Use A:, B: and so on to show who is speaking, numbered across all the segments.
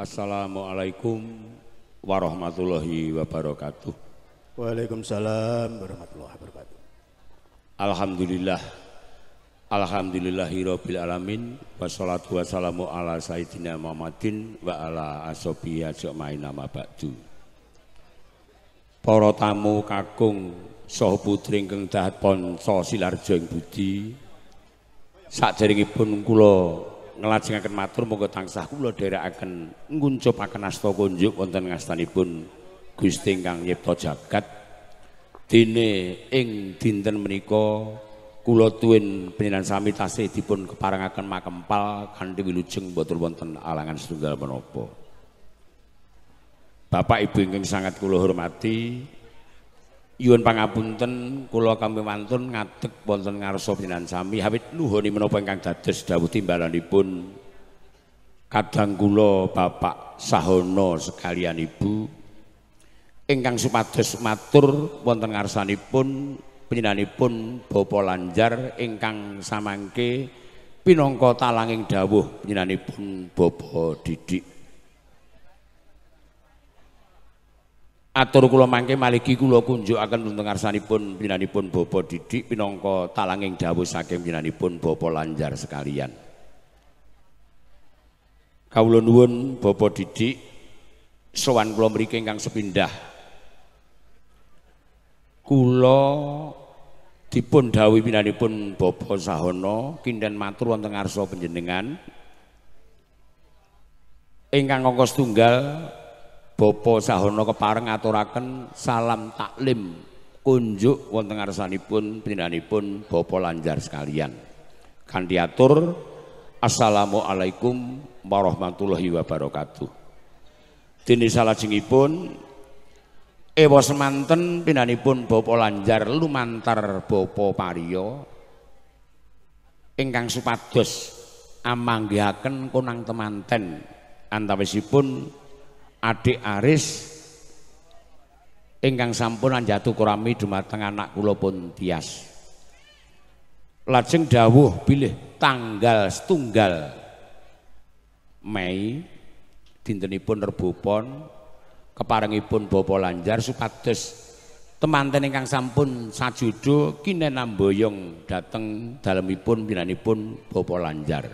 A: Assalamualaikum warahmatullahi wabarakatuh. Waalaikumsalam warahmatullahi wabarakatuh. Alhamdulillah. Alhamdulillahirabbil alamin wassalatu wassalamu ala sayyidina Muhammadin wa ala ashabi ajmain amma ba'du. Para tamu kakung saha putri ingkang dahat panca silarjo ing budi. Sakderengipun kula ngelajengaken matur monggo tansah kula dherekaken nguncupaken asta kunjuk wonten ngastanipun Gusti ingkang nyipta jagat dene ing dinten menika kula tuwin panjenengan sami tasih dipun keparengaken makempal kanthi wilujeng boten wonten alangan setunggal menapa Bapak Ibu ingkang sangat kula hormati Yun pangapunten kula kami mantun ngadeg wonten ngarsa panjenengan sami hawit nuhuni menapa ingkang dados dawuh timbalanipun kadang kula Bapak Sahono sekalian Ibu ingkang supados matur wonten ngarsanipun panjenenganipun Bapa Lanjar ingkang samangke pinangka talanging dawuh panjenenganipun Bapa Didik atur kula mangke maliki kula kunjukaken wonten binani pun Bapa Didik minangka talanging dawuh saking pun Bapa Lanjar sekalian. Kawula nuwun Bapa Didik sowan kula mriki ingkang sepindah. Kula dipun dawuh pun Bapa Sahono kinden matur wonten ngarsa panjenengan ingkang angka setunggal Bapa Sahono kepareng aturaken salam taklim unjuk wonten ngarsanipun pun Bapa Lanjar sekalian. Kandidatur, atur Assalamualaikum warahmatullahi wabarakatuh. Dene salajengipun ewa semanten pindhanipun Bapa Lanjar lumantar Bapa pario ingkang supados amanggihaken kunang temanten antawisipun adik Aris ingkang sampun anjatu kurami dumateng anak kula pun tias. Lajeng dawuh pilih tanggal setunggal Mei dintenipun Rebo Pon keparengipun Bapa Lanjar supados temanten ingkang sampun sajudo kine namboyong dateng dalemipun binanipun Bapa Lanjar.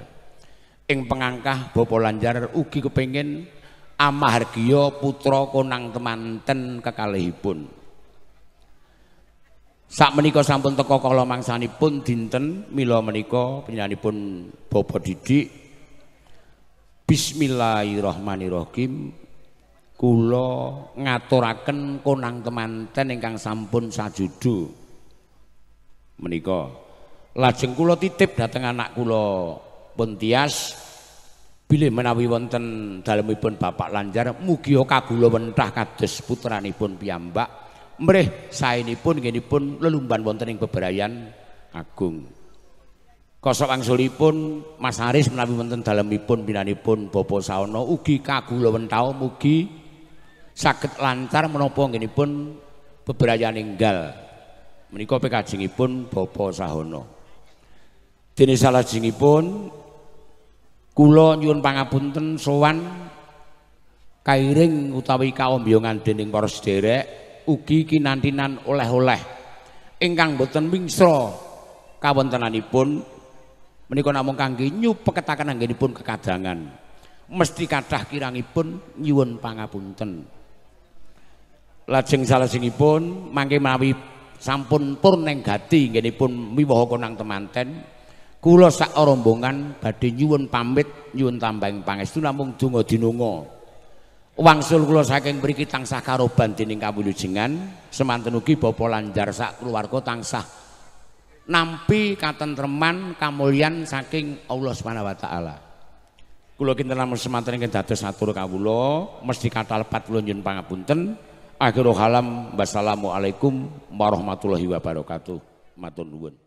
A: Ing pengangkah Bapa Lanjar ugi kepengin Hargio putra Konang Temanten kekalihipun. Sakmenika sampun teka kala mangsanipun dinten mila menika panjenenganipun Bapak Didik Bismillahirrahmanirrahim kula ngaturaken konang temanten ingkang sampun sajudu menika lajeng kula titip dhateng anak kula Pontias bila menawi wonten dalemipun Bapak Lanjar mugi kagula wentah kados putranipun piyambak mrih saenipun pun lelumban wonten ing bebrayan agung. Kosok pun Mas Haris menawi wonten dalemipun pinanipun Bapa Saono ugi kagula wentah mugi saged lancar menapa ngenipun bebrayan enggal. Menika pekajengipun popo Sahono. Dene salajengipun Kula nyuwun pangapunten sowan kairing utawi kaombongan dening para sederek ugi kinantinan oleh-oleh ingkang boten wingsra kawontenanipun menika namung kangge nyupeketaken anggenipun kekadangan mesti kathah kirangipun nyuwun pangapunten lajeng singipun mangke mawi sampun purneng gati nggenipun miwaha konang temanten Kula sak rombongan badhe nyuwun pamit nyuwun tambahing pangestu namung donga dinunga. Wangsul kula saking mriki tansah karoban dening kawulujengan, semanten ugi bapa lanjar sak keluarga tansah nampi katentreman kamulyan saking Allah Subhanahu wa taala. Kula kinten namung semanten ingkang dados atur kawula mesti kathah lepat kula nyuwun pangapunten. Akhirul halam wassalamualaikum warahmatullahi wabarakatuh. Matur nuwun.